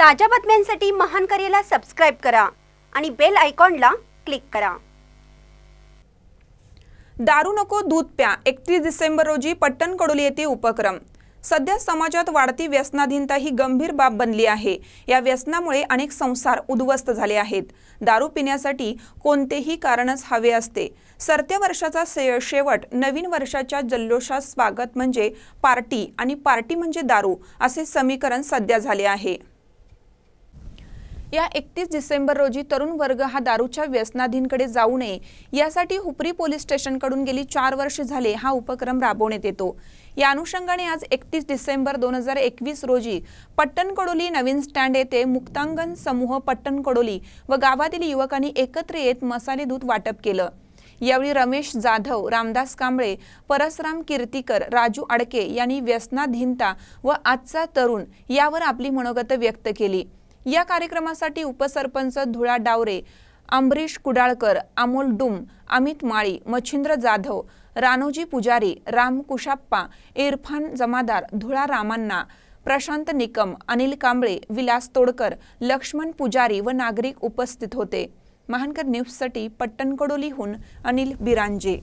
ताज्या बातम्यांसाठी महान करेला सबस्क्राइब करा आणि बेल आयकॉनला क्लिक करा दारू नको दूध प्या एकतीस डिसेंबर रोजी पट्टण कडोली येथे उपक्रम सध्या समाजात वाढती व्यसनाधीनता ही गंभीर बाब बनली आहे या व्यसनामुळे अनेक संसार उद्ध्वस्त झाले आहेत दारू पिण्यासाठी कोणतेही कारणच हवे असते सरत्या वर्षाचा शेवट नवीन वर्षाच्या जल्लोषात स्वागत म्हणजे पार्टी आणि पार्टी म्हणजे दारू असे समीकरण सध्या झाले आहे या एकतीस डिसेंबर रोजी तरुण वर्ग हा दारूच्या व्यसनाधीनकडे जाऊ नये यासाठी हुपरी पोलीस स्टेशनकडून गेली चार वर्ष झाले हा उपक्रम राबवण्यात येतो या अनुषंगाने आज एकतीस डिसेंबर दोन हजार एकवीस रोजी पट्टण कडोली नवीन स्टँड येथे मुक्तांगण समूह पट्टणकडोली कडोली व गावातील युवकांनी एकत्र येत मसाले दूध वाटप केलं यावेळी रमेश जाधव रामदास कांबळे परसराम कीर्तीकर राजू अडके यांनी व्यसनाधीनता व आजचा तरुण यावर आपली मनोगत व्यक्त केली या कार्यक्रमासाठी उपसरपंच धुळा डावरे अंबरीश कुडाळकर अमोल डुम अमित माळी मच्छिंद्र जाधव रानोजी पुजारी राम कुशाप्पा इरफान जमादार धुळा रामांना प्रशांत निकम अनिल कांबळे विलास तोडकर लक्ष्मण पुजारी व नागरिक उपस्थित होते महानकर न्यूजसाठी पट्टणकडोलीहून अनिल बिरांजे